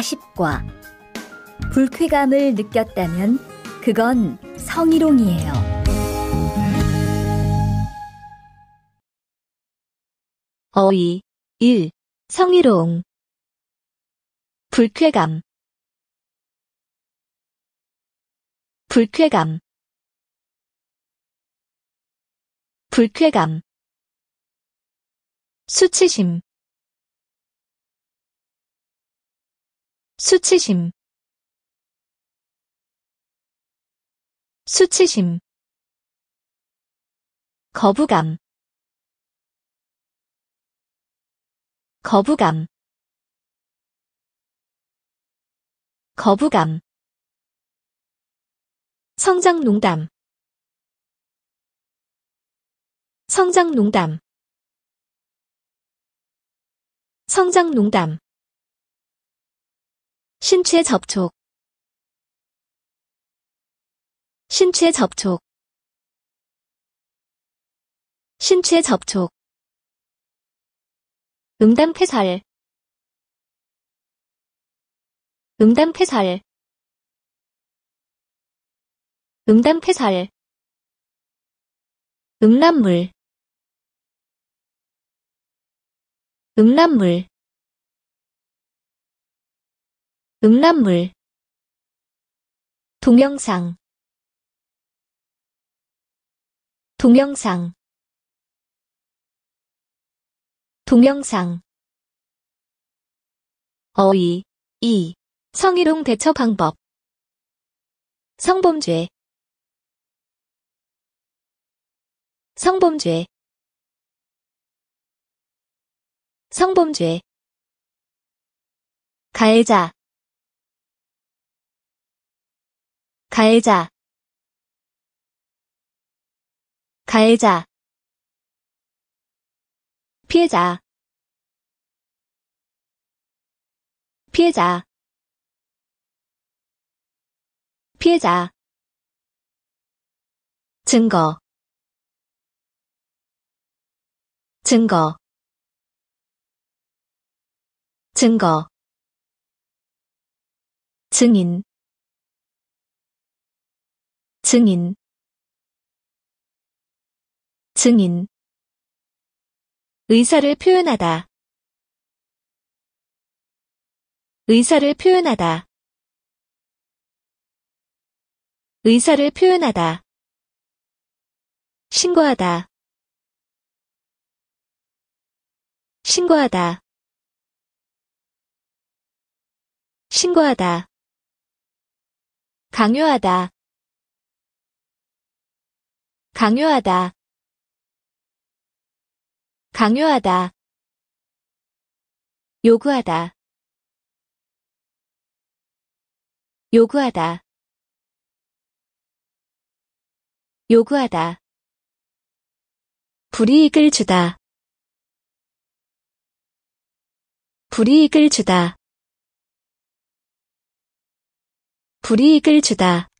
40과 불쾌감을 느꼈다면 그건 성희롱이에요. 어이 1. 성희롱 불쾌감 불쾌감 불쾌감 수치심 수치심 수치심 거부감 거부감 거부감 성장농담 성장농담 성장농담 신체 접촉 신체 접촉 신체 접촉 응담폐살응담폐살응담폐살 음란물 음란물 음란물 동영상 동영상 동영상 어이 이 성희롱 대처 방법 성범죄 성범죄 성범죄 가해자 갈자 갈자 피해자 피해자 피해자 증거 증거 증거 증인 증인 증인 의사를 표현하다 의사를 표현하다 의사를 표현하다 신고하다 신고하다 신고하다 강요하다 강요하다 강요하다 요구하다 요구하다 요구하다 불이익을 주다 불이익을 주다 불이익을 주다